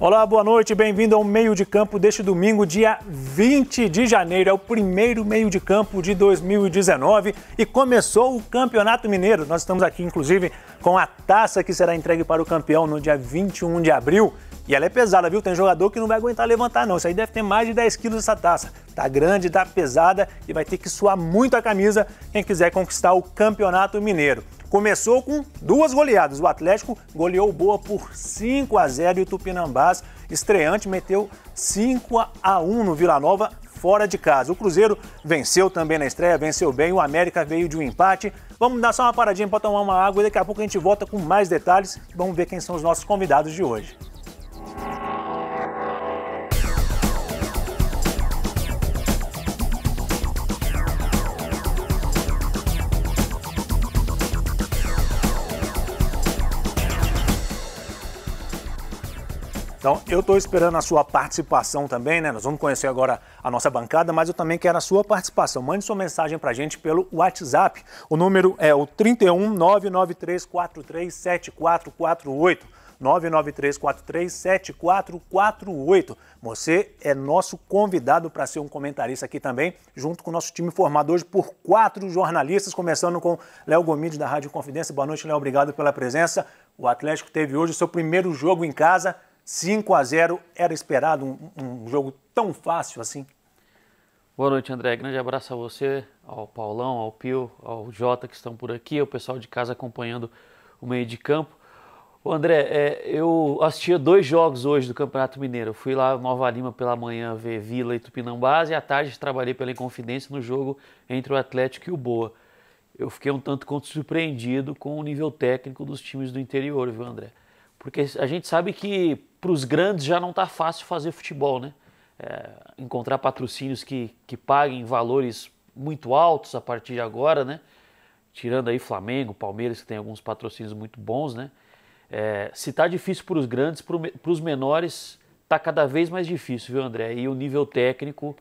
Olá, boa noite, bem-vindo ao meio de campo deste domingo, dia 20 de janeiro. É o primeiro meio de campo de 2019 e começou o Campeonato Mineiro. Nós estamos aqui, inclusive, com a taça que será entregue para o campeão no dia 21 de abril. E ela é pesada, viu? Tem jogador que não vai aguentar levantar, não. Isso aí deve ter mais de 10 quilos essa taça. Tá grande, tá pesada e vai ter que suar muito a camisa quem quiser conquistar o Campeonato Mineiro. Começou com duas goleadas. O Atlético goleou Boa por 5 a 0 e o Tupinambás, estreante, meteu 5 a 1 no Vila Nova fora de casa. O Cruzeiro venceu também na estreia, venceu bem. O América veio de um empate. Vamos dar só uma paradinha para tomar uma água e daqui a pouco a gente volta com mais detalhes. Vamos ver quem são os nossos convidados de hoje. Então, eu estou esperando a sua participação também, né? Nós vamos conhecer agora a nossa bancada, mas eu também quero a sua participação. Mande sua mensagem para a gente pelo WhatsApp. O número é o 31 993437448. 993437448. Você é nosso convidado para ser um comentarista aqui também, junto com o nosso time formado hoje por quatro jornalistas, começando com Léo Gomides da Rádio Confidência. Boa noite, Léo. Obrigado pela presença. O Atlético teve hoje o seu primeiro jogo em casa 5 a 0 era esperado um, um, jogo tão fácil assim? Boa noite, André. Grande abraço a você, ao Paulão, ao Pio, ao Jota que estão por aqui, ao pessoal de casa acompanhando o meio de campo. Ô, André, é, eu a dois jogos hoje do Campeonato Mineiro. fui lá em Nova Lima pela manhã ver Vila e Tupinambás e à tarde trabalhei pela Inconfidência no jogo entre o Atlético e o Boa. Eu fiquei um tanto quanto surpreendido com o nível técnico dos times do interior, viu, André? Porque a gente sabe que para os grandes já não está fácil fazer futebol, né? É, encontrar patrocínios que, que paguem valores muito altos a partir de agora, né? Tirando aí Flamengo, Palmeiras, que tem alguns patrocínios muito bons, né? É, se está difícil para os grandes, para os menores está cada vez mais difícil, viu, André? E o nível técnico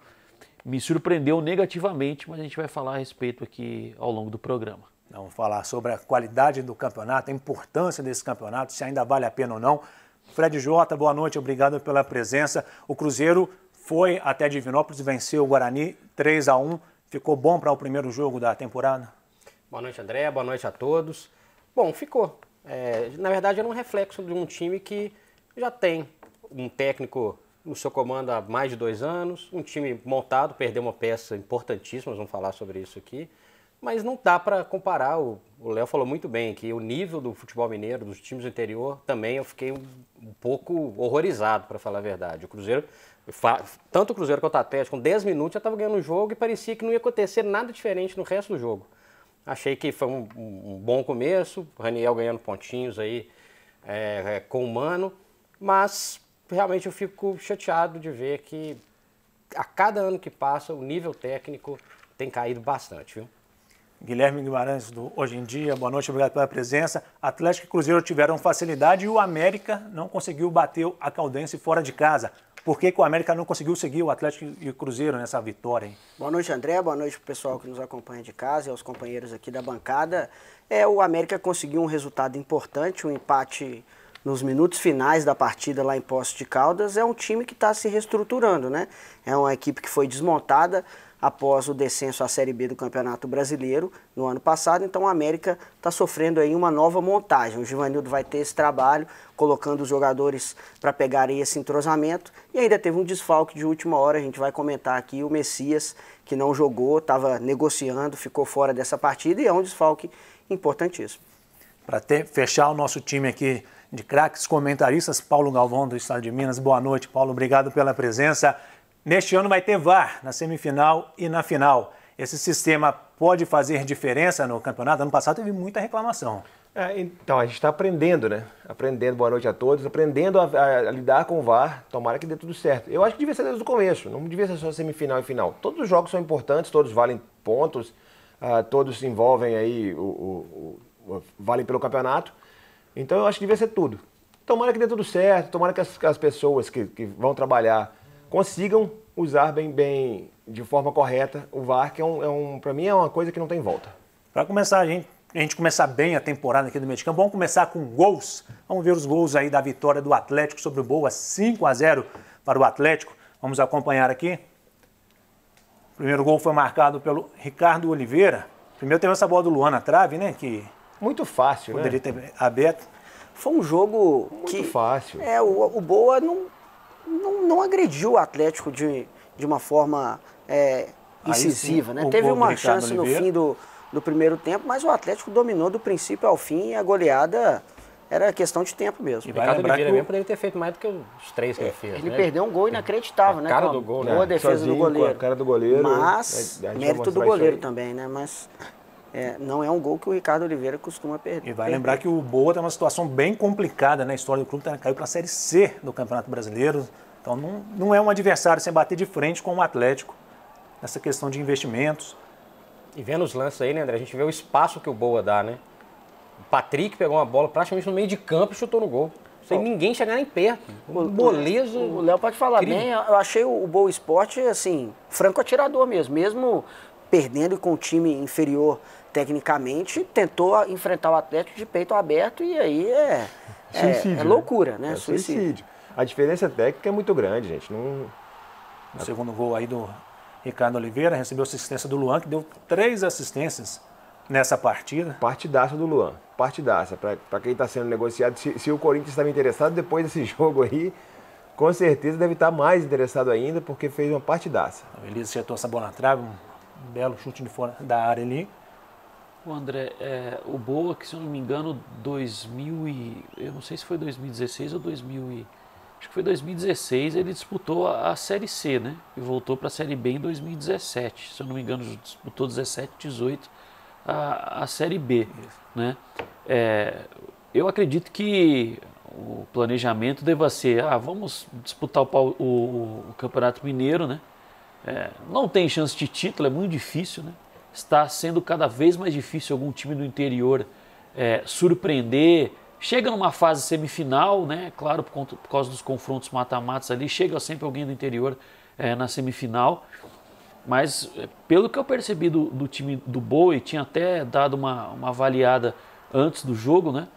me surpreendeu negativamente, mas a gente vai falar a respeito aqui ao longo do programa. Então, vamos falar sobre a qualidade do campeonato, a importância desse campeonato, se ainda vale a pena ou não. Fred Jota, boa noite, obrigado pela presença. O Cruzeiro foi até Divinópolis, venceu o Guarani 3 a 1 Ficou bom para o primeiro jogo da temporada? Boa noite, André. Boa noite a todos. Bom, ficou. É, na verdade, era um reflexo de um time que já tem um técnico no seu comando há mais de dois anos, um time montado, perdeu uma peça importantíssima, vamos falar sobre isso aqui mas não dá para comparar. O Léo falou muito bem que o nível do futebol mineiro, dos times do interior, também eu fiquei um, um pouco horrorizado, para falar a verdade. O Cruzeiro, tanto o Cruzeiro quanto o Atlético, com 10 minutos já estava ganhando o jogo e parecia que não ia acontecer nada diferente no resto do jogo. Achei que foi um, um bom começo, o Raniel ganhando pontinhos aí é, é, com o Mano, mas realmente eu fico chateado de ver que a cada ano que passa o nível técnico tem caído bastante, viu? Guilherme Guimarães, do Hoje em Dia, boa noite, obrigado pela presença. Atlético e Cruzeiro tiveram facilidade e o América não conseguiu bater a Caldense fora de casa. Por que, que o América não conseguiu seguir o Atlético e o Cruzeiro nessa vitória? Hein? Boa noite, André, boa noite para o pessoal que nos acompanha de casa e aos companheiros aqui da bancada. É, o América conseguiu um resultado importante, um empate nos minutos finais da partida lá em Poço de Caldas, é um time que está se reestruturando, né? É uma equipe que foi desmontada após o descenso à Série B do Campeonato Brasileiro no ano passado. Então o América está sofrendo aí uma nova montagem. O Givanildo vai ter esse trabalho, colocando os jogadores para pegarem esse entrosamento. E ainda teve um desfalque de última hora, a gente vai comentar aqui, o Messias, que não jogou, estava negociando, ficou fora dessa partida e é um desfalque importantíssimo. Para fechar o nosso time aqui de craques comentaristas, Paulo Galvão do Estado de Minas. Boa noite, Paulo. Obrigado pela presença. Neste ano vai ter VAR na semifinal e na final. Esse sistema pode fazer diferença no campeonato? Ano passado teve muita reclamação. É, então, a gente está aprendendo, né? Aprendendo, boa noite a todos, aprendendo a, a, a, lidar com o VAR, tomara que dê tudo certo. Eu acho que devia ser desde o começo, não devia ser só semifinal e final. Todos os jogos são importantes, todos valem pontos, uh, todos se envolvem aí, o, o, o, valem pelo campeonato. Então eu acho que devia ser tudo. Tomara que dê tudo certo, tomara que as, as pessoas que, que vão trabalhar consigam usar bem, bem de forma correta o VAR, que é um, é um para mim é uma coisa que não tem volta. Para começar, a gente, a gente começar bem a temporada aqui do Meio de Campo, vamos começar com gols. Vamos ver os gols aí da vitória do Atlético sobre o Boa, 5 a 0 para o Atlético. Vamos acompanhar aqui. O primeiro gol foi marcado pelo Ricardo Oliveira. Primeiro teve essa bola do Luan na trave, né? Que muito fácil, né? poderia né? ter aberto. Foi um jogo muito que fácil. É o, o Boa não não, não agrediu o Atlético de, de uma forma é, incisiva. Sim, né? Teve uma chance no fim do, do primeiro tempo, mas o Atlético dominou do princípio ao fim e a goleada era questão de tempo mesmo. E o Ricardo Oliveira mesmo poderia ter feito mais do que os três que ele é, fez. Ele né? perdeu um gol é. inacreditável, a né? Cara do gol, né? Boa defesa Sozinho, do goleiro. cara do goleiro. Mas, mérito do goleiro também, né? Mas é, não é um gol que o Ricardo Oliveira costuma perder. E vai lembrar que o Boa tem uma situação bem complicada na né? história do clube, tá, caiu para a Série C do Campeonato Brasileiro. Então não, não é um adversário sem bater de frente com o Atlético nessa questão de investimentos. E vendo os lances aí, né, André? A gente vê o espaço que o Boa dá, né? O Patrick pegou uma bola praticamente no meio de campo e chutou no gol. Sem ninguém chegar nem perto. O, bolezo. O Léo pode falar bem. Eu achei o Boa Esporte, assim, franco atirador mesmo. Mesmo perdendo com o time inferior tecnicamente, tentou enfrentar o Atlético de peito aberto e aí é, é suicídio, é, é loucura, né? É suicídio. suicídio. A diferença técnica é muito grande, gente. Não... O segundo gol aí do Ricardo Oliveira recebeu assistência do Luan, que deu três assistências nessa partida. Partidaça do Luan, partidaça. Para quem está sendo negociado, se, se o Corinthians estava interessado depois desse jogo aí, com certeza deve estar tá mais interessado ainda, porque fez uma partidaça. O Elias acertou essa bola na trave, um belo chute de fora da área ali. André, é, o Boa, que se eu não me engano, 2000 e, eu não sei se foi 2016 ou 2000 e, acho que foi 2016, ele disputou a, a Série C, né? E voltou para a Série B em 2017, se eu não me engano, disputou 17, 18 a, a Série B, né? É, eu acredito que o planejamento deva ser, ah, vamos disputar o, o, o Campeonato Mineiro, né? É, não tem chance de título, é muito difícil, né? está sendo cada vez mais difícil algum time do interior é, surpreender. Chega numa fase semifinal, né? Claro, por, conta, por causa dos confrontos mata-matas ali, chega sempre alguém do interior é, na semifinal. Mas é, pelo que eu percebi do, do time do Boi, tinha até dado uma, uma avaliada antes do jogo, né?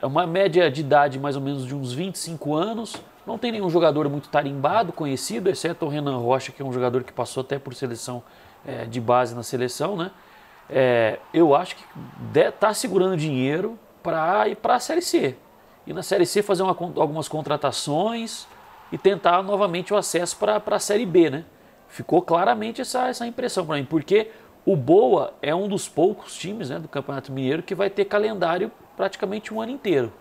É uma média de idade mais ou menos de uns 25 anos. Não tem nenhum jogador muito tarimbado, conhecido, exceto o Renan Rocha, que é um jogador que passou até por seleção é, de base na seleção, né? É, eu acho que está segurando dinheiro para ir para a Série C. E na Série C fazer uma, algumas contratações e tentar novamente o acesso para a Série B, né? Ficou claramente essa, essa impressão para mim, porque o Boa é um dos poucos times né, do Campeonato Mineiro que vai ter calendário praticamente um ano inteiro.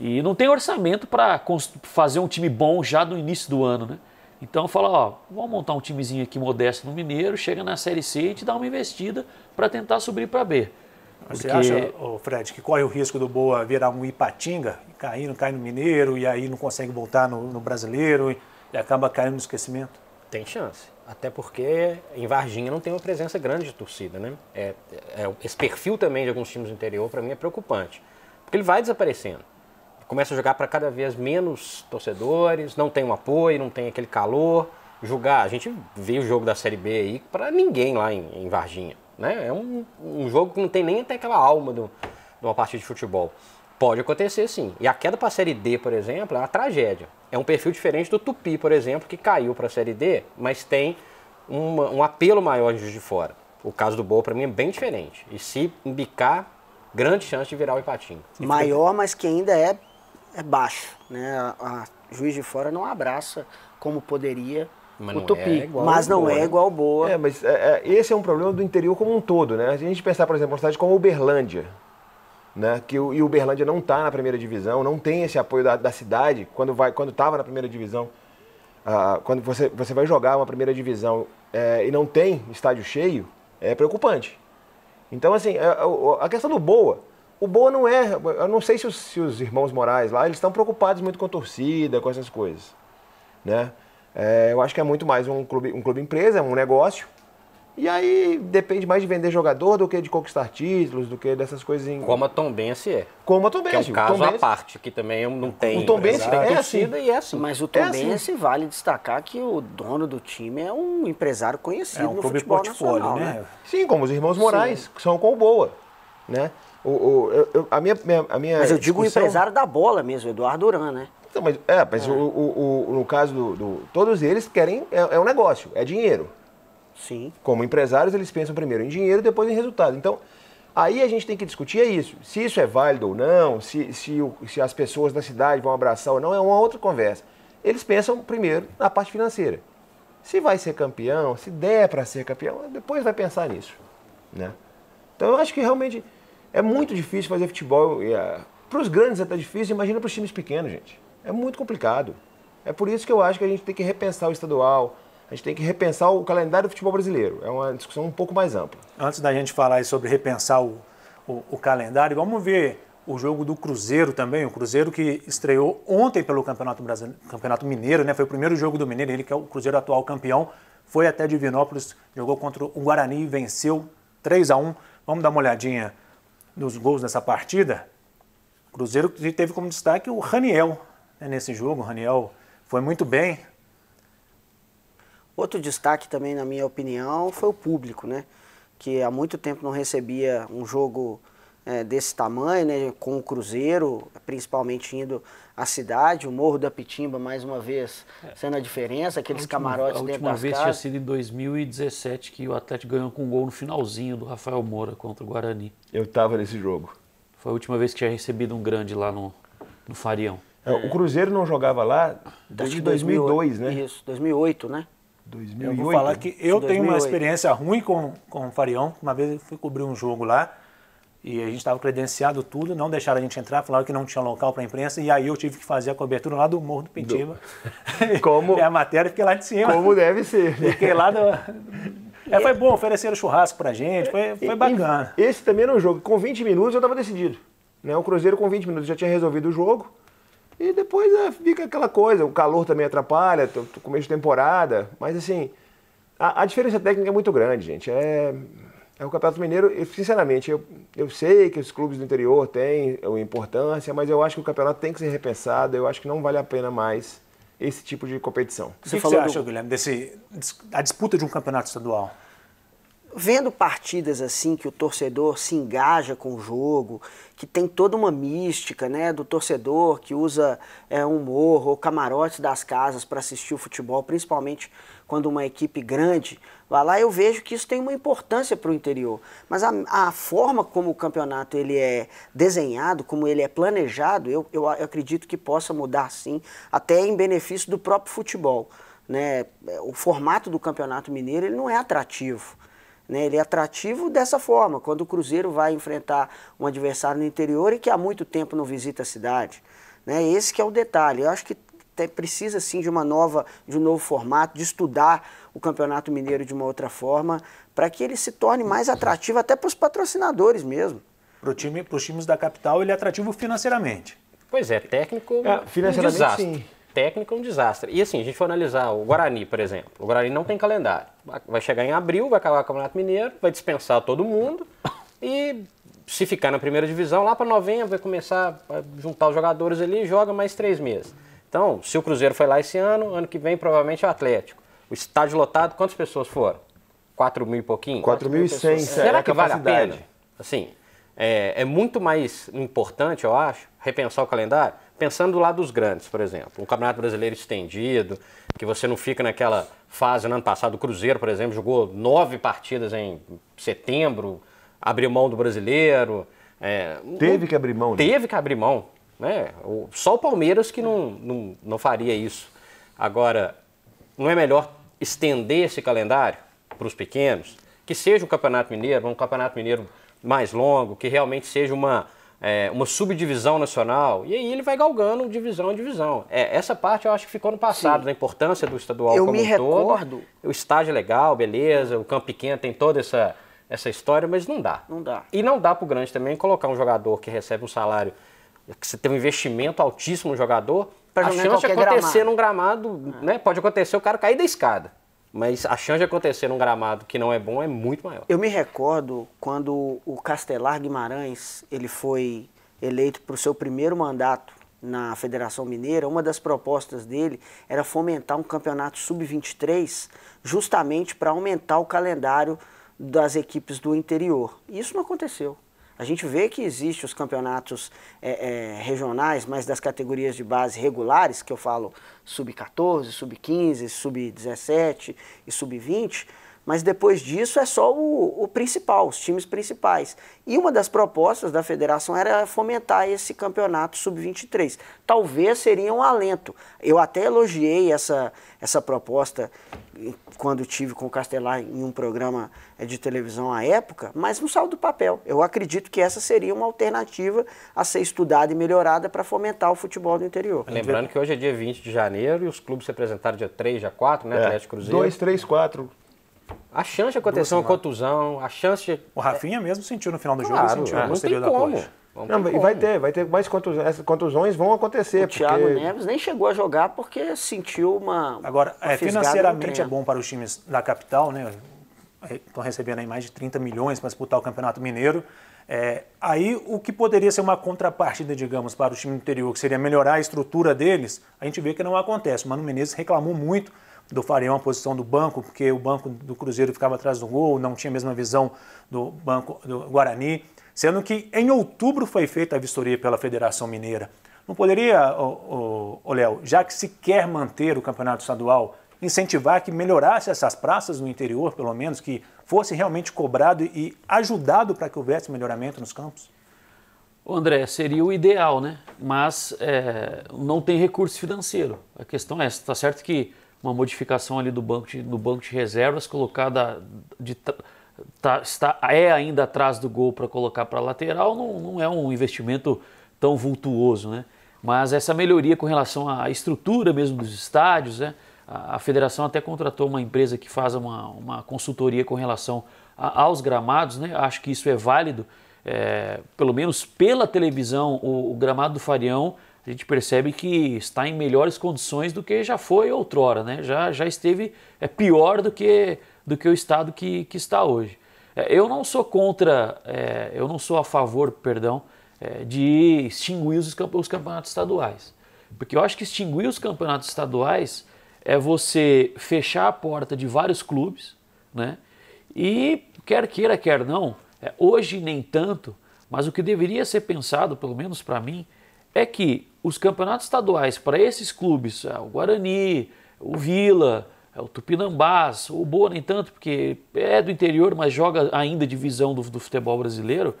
E não tem orçamento para fazer um time bom já no início do ano, né? Então fala, ó, vamos montar um timezinho aqui modesto no Mineiro, chega na Série C e te dá uma investida para tentar subir para B. Você acha, oh Fred, que corre o risco do Boa virar um Ipatinga, cair, cai no Mineiro e aí não consegue voltar no, no Brasileiro e, e acaba caindo no esquecimento? Tem chance. Até porque em Varginha não tem uma presença grande de torcida, né? É, é, é esse perfil também de alguns times do interior, para mim, é preocupante. Porque ele vai desaparecendo começa a jogar para cada vez menos torcedores, não tem um apoio, não tem aquele calor. Jogar, a gente vê o jogo da Série B aí para ninguém lá em, em Varginha. Né? É um, um, jogo que não tem nem até aquela alma do, de uma partida de futebol. Pode acontecer sim. E a queda para a Série D, por exemplo, é uma tragédia. É um perfil diferente do Tupi, por exemplo, que caiu para a Série D, mas tem uma, um apelo maior de Juiz de Fora. O caso do Boa, para mim, é bem diferente. E se embicar, grande chance de virar o empatinho. Maior, mas que ainda é é baixo. Né? A, a Juiz de Fora não abraça como poderia mas o não Tupi, é igual mas não boa, é né? igual boa. É, mas é, é, esse é um problema do interior como um todo. Né? A gente pensar, por exemplo, uma cidade como Uberlândia, né? Que o, e Uberlândia não está na primeira divisão, não tem esse apoio da, da cidade quando vai, quando estava na primeira divisão. Ah, quando você, você vai jogar uma primeira divisão é, e não tem estádio cheio, é preocupante. Então, assim, é, é, a questão do Boa, o Boa não é. Eu não sei se os, se os irmãos Moraes lá, eles estão preocupados muito com torcida, com essas coisas. Né? É, eu acho que é muito mais um clube, um clube empresa, é um negócio. E aí depende mais de vender jogador do que de conquistar títulos, do que dessas coisas em... Como a se é. Como a Tombense. Que é um caso à parte, que também não tem... O se tem é assim. torcida assim. e é assim. Mas o Tombense é assim. vale destacar que o dono do time é um empresário conhecido é um no clube futebol portfólio, nacional, né? né? Sim, como os irmãos Moraes, Sim. que são com o Boa, né? O, o, eu, eu, a, minha, minha, a minha mas eu digo discussão... o empresário da bola mesmo, Eduardo Duran, né? Então, mas, é, mas é. O, o, o, no caso do, do, Todos eles querem. É, é, um negócio, é dinheiro. Sim. Como empresários, eles pensam primeiro em dinheiro depois em resultado. Então, aí a gente tem que discutir é isso. Se isso é válido ou não, se, se, se as pessoas da cidade vão abraçar ou não, é uma outra conversa. Eles pensam primeiro na parte financeira. Se vai ser campeão, se der para ser campeão, depois vai pensar nisso. Né? Então, eu acho que realmente é muito difícil fazer futebol. É, para os grandes é até difícil, imagina para os times pequenos, gente. É muito complicado. É por isso que eu acho que a gente tem que repensar o estadual, a gente tem que repensar o calendário do futebol brasileiro. É uma discussão um pouco mais ampla. Antes da gente falar sobre repensar o, o, o calendário, vamos ver o jogo do Cruzeiro também, o Cruzeiro que estreou ontem pelo Campeonato, Brasileiro, Campeonato Mineiro, né? Foi o primeiro jogo do Mineiro, ele que é o Cruzeiro atual campeão, foi até Divinópolis, jogou contra o Guarani e venceu 3 a 1. Vamos dar uma olhadinha dos gols nessa partida, o Cruzeiro teve como destaque o Raniel. Né, nesse jogo, o Raniel foi muito bem. Outro destaque também, na minha opinião, foi o público, né? Que há muito tempo não recebia um jogo é, desse tamanho, né, com o Cruzeiro, principalmente indo à cidade, o Morro da Pitimba, mais uma vez, é. sendo a diferença, aqueles a última, camarotes a dentro A última vez tinha sido em 2017 que o Atlético ganhou com um gol no finalzinho do Rafael Moura contra o Guarani. Eu estava nesse jogo. Foi a última vez que tinha recebido um grande lá no, no Farião. É, o Cruzeiro não jogava lá desde 2002, 2008, né? Isso, 2008, né? 2008. Eu vou falar que eu 2008. tenho uma experiência ruim com, com o Farião. Uma vez eu fui cobrir um jogo lá e a gente estava credenciado tudo, não deixaram a gente entrar, falaram que não tinha local para imprensa, e aí eu tive que fazer a cobertura lá do Morro do Pintiba. Do... Como? é a matéria, fiquei lá de cima. Como deve ser. Fiquei lá do... é, foi bom, ofereceram churrasco pra gente, foi, foi bacana. Esse também era um jogo, com 20 minutos eu estava decidido. Né? O Cruzeiro com 20 minutos já tinha resolvido o jogo, e depois é, fica aquela coisa, o calor também atrapalha, tô, tô começo de temporada, mas assim, a, a diferença técnica é muito grande, gente. É, é o Campeonato Mineiro, eu, sinceramente, eu, eu sei que os clubes do interior têm importância, mas eu acho que o campeonato tem que ser repensado, eu acho que não vale a pena mais esse tipo de competição. O que, você, que você acha, do... Guilherme, desse, a disputa de um campeonato estadual? vendo partidas assim que o torcedor se engaja com o jogo, que tem toda uma mística, né, do torcedor que usa é, morro ou camarotes das casas para assistir o futebol, principalmente quando uma equipe grande vai lá, eu vejo que isso tem uma importância para o interior. Mas a, a, forma como o campeonato ele é desenhado, como ele é planejado, eu, eu, eu acredito que possa mudar sim, até em benefício do próprio futebol. Né? O formato do Campeonato Mineiro ele não é atrativo. Né? Ele é atrativo dessa forma, quando o Cruzeiro vai enfrentar um adversário no interior e que há muito tempo não visita a cidade. Né? Esse que é o detalhe. Eu acho que precisa sim de uma nova, de um novo formato, de estudar o Campeonato Mineiro de uma outra forma, para que ele se torne mais atrativo até para os patrocinadores mesmo. Para time, os times da capital, ele é atrativo financeiramente. Pois é, técnico. É, financeiramente, um sim técnica é um desastre. E assim, a gente for analisar o Guarani, por exemplo. O Guarani não tem calendário. Vai chegar em abril, vai acabar o Campeonato Mineiro, vai dispensar todo mundo e se ficar na primeira divisão, lá para novembro vai começar a juntar os jogadores ali e joga mais três meses. Então, se o Cruzeiro foi lá esse ano, ano que vem provavelmente é o Atlético. O estádio lotado, quantas pessoas foram? 4 mil e pouquinho? 4.100, é, Será é que vale a pena? Assim, é, é muito mais importante, eu acho, repensar o calendário pensando lá dos grandes, por exemplo, o Campeonato Brasileiro estendido, que você não fica naquela fase no ano passado, o Cruzeiro, por exemplo, jogou nove partidas em setembro, abriu mão do brasileiro. É, teve que abrir mão. Né? Teve né? que abrir mão. Né? Só o Palmeiras que não, não, não faria isso. Agora, não é melhor estender esse calendário para os pequenos? Que seja o Campeonato Mineiro, um Campeonato Mineiro mais longo, que realmente seja uma, é, uma subdivisão nacional, e aí ele vai galgando divisão em divisão. É, essa parte eu acho que ficou no passado, Sim. da importância do estadual eu como me um recordo... Todo. O estádio é legal, beleza, o Campo Pequeno tem toda essa, essa história, mas não dá. Não dá. E não dá o grande também colocar um jogador que recebe um salário, que você tem um investimento altíssimo no jogador, pra a chance de acontecer gramado. num gramado, é. né, pode acontecer o cara cair da escada. Mas a chance de acontecer num gramado que não é bom é muito maior. Eu me recordo quando o Castelar Guimarães ele foi eleito para o seu primeiro mandato na Federação Mineira, uma das propostas dele era fomentar um campeonato sub-23 justamente para aumentar o calendário das equipes do interior. Isso não aconteceu. A gente vê que existem os campeonatos é, é, regionais, mas das categorias de base regulares, que eu falo sub-14, sub-15, sub-17 e sub-20, mas depois disso é só o, o principal, os times principais. E uma das propostas da federação era fomentar esse campeonato sub-23. Talvez seria um alento. Eu até elogiei essa, essa proposta quando tive com o Castelar em um programa eh, de televisão à época, mas não saiu do papel. Eu acredito que essa seria uma alternativa a ser estudada e melhorada para fomentar o futebol do interior. Lembrando que hoje é dia 20 de janeiro e os clubes se apresentaram dia 3, dia 4, né? É. Atlético Cruzeiro. 2, 3, 4. A chance de acontecer uma contusão, a chance de... O Rafinha mesmo sentiu no final do claro, jogo, sentiu é. não tem como. Não, e vai ter, vai ter mais contusões, contusões vão acontecer. O porque... Thiago Neves nem chegou a jogar porque sentiu uma. Agora, uma é, financeiramente é bom para os times da capital, né? Estão recebendo aí mais de 30 milhões para disputar o Campeonato Mineiro. É, aí o que poderia ser uma contrapartida, digamos, para o time interior, que seria melhorar a estrutura deles, a gente vê que não acontece. O Mano Menezes reclamou muito do Faria uma posição do banco, porque o banco do Cruzeiro ficava atrás do gol, não tinha a mesma visão do banco do Guarani, sendo que em outubro foi feita a vistoria pela Federação Mineira. Não poderia, o Léo, já que se quer manter o campeonato estadual, incentivar que melhorasse essas praças no interior, pelo menos, que fosse realmente cobrado e ajudado para que houvesse melhoramento nos campos? André, seria o ideal, né? Mas é, não tem recurso financeiro. A questão é essa. Está certo que uma modificação ali do banco de, do banco de reservas, colocada de, tá, está, é ainda atrás do gol para colocar para lateral, não, não é um investimento tão vultuoso, né? Mas essa melhoria com relação à estrutura mesmo dos estádios, né? A, a federação até contratou uma empresa que faz uma, uma consultoria com relação a, aos gramados, né? Acho que isso é válido, é, pelo menos pela televisão, o, o gramado do Farião gente percebe que está em melhores condições do que já foi outrora, né? já, já esteve é, pior do que, do que o estado que, que está hoje. É, eu não sou contra, é, eu não sou a favor, perdão, é, de extinguir os, os campeonatos estaduais. Porque eu acho que extinguir os campeonatos estaduais é você fechar a porta de vários clubes, né? E quer queira, quer não, é, hoje nem tanto, mas o que deveria ser pensado, pelo menos para mim, é que os campeonatos estaduais para esses clubes, é, o Guarani, o Vila, é, o Tupinambás, o Boa nem tanto, porque é do interior, mas joga ainda divisão do, do futebol brasileiro,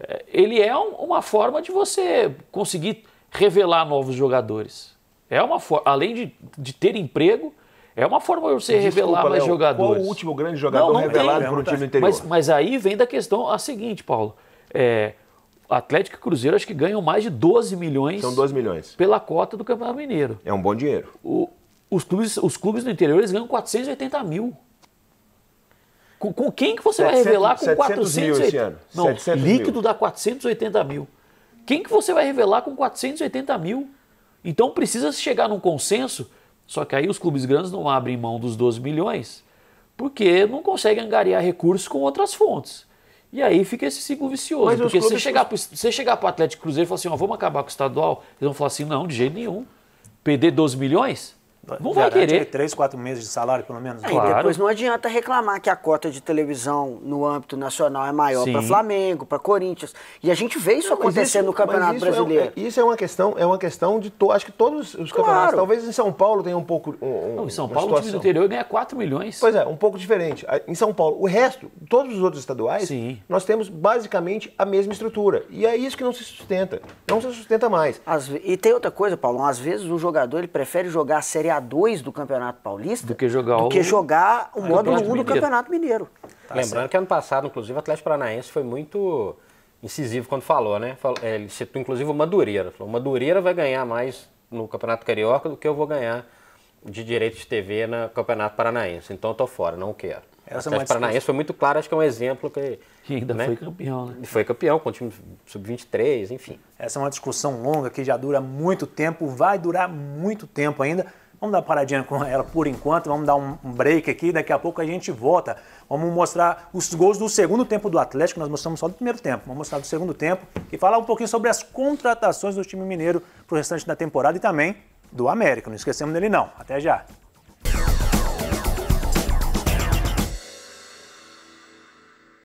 é, ele é um, uma forma de você conseguir revelar novos jogadores. É uma forma, além de, de ter emprego, é uma forma de você Desculpa, revelar mais Léo, jogadores. Qual o último grande jogador não, não revelado por um time interior? Mas, mas, aí vem da questão a seguinte, Paulo. É, Atlético e Cruzeiro acho que ganham mais de 12 milhões. São 12 milhões. Pela cota do Campeonato Mineiro. É um bom dinheiro. O, os, clubes, os clubes do interior eles ganham 480 mil. Com, com quem que você 700, vai revelar com 480 mil? Esse ano. Não, líquido mil. dá 480 mil. Quem que você vai revelar com 480 mil? Então precisa chegar num consenso. Só que aí os clubes grandes não abrem mão dos 12 milhões porque não conseguem angariar recursos com outras fontes. E aí fica esse ciclo vicioso. Mas porque se você, chegar se você chegar para o Atlético Cruzeiro e falar assim, vamos acabar com o estadual, eles vão falar assim, não, de jeito nenhum. Perder 12 milhões? Não vai querer. Três, quatro meses de salário, pelo menos. Claro. E depois não adianta reclamar que a cota de televisão no âmbito nacional é maior para Flamengo, para Corinthians. E a gente vê isso não, isso, no Campeonato isso é é- Brasileiro. É, isso é uma questão, é uma questão de. To, acho que todos os claro. campeonatos. Talvez em São Paulo tenha um pouco. Um, não, em São Paulo, o time do interior ganha 4 milhões. Pois é, um pouco diferente. Em São Paulo, o resto, todos os outros estaduais, Sim. nós temos basicamente a mesma estrutura. E é isso que não se sustenta. Não se sustenta mais. As, e tem outra coisa, Paulo. Às vezes o jogador ele prefere jogar a Série A GA2 do Campeonato Paulista do que jogar, do o... que jogar o, módulo 1 do Campeonato Mineiro. Tá Lembrando certo. que ano passado, inclusive, o Atlético Paranaense foi muito incisivo quando falou, né? É, ele citou inclusive o Madureira. Falou, o Madureira vai ganhar mais no Campeonato Carioca do que eu vou ganhar de direito de TV no Campeonato Paranaense. Então eu tô fora, não quero. Essa o é Paranaense foi muito claro, acho que é um exemplo que. ainda né? foi campeão, né? Foi campeão com o time sub-23, enfim. Essa é uma discussão longa que já dura muito tempo, vai durar muito tempo ainda. Vamos dar uma paradinha com ela por enquanto, vamos dar um break aqui, daqui a pouco a gente volta. Vamos mostrar os gols do segundo tempo do Atlético, nós mostramos só do primeiro tempo, vamos mostrar do segundo tempo e falar um pouquinho sobre as contratações do time mineiro para o restante da temporada e também do América. Não esquecemos dele não. Até já!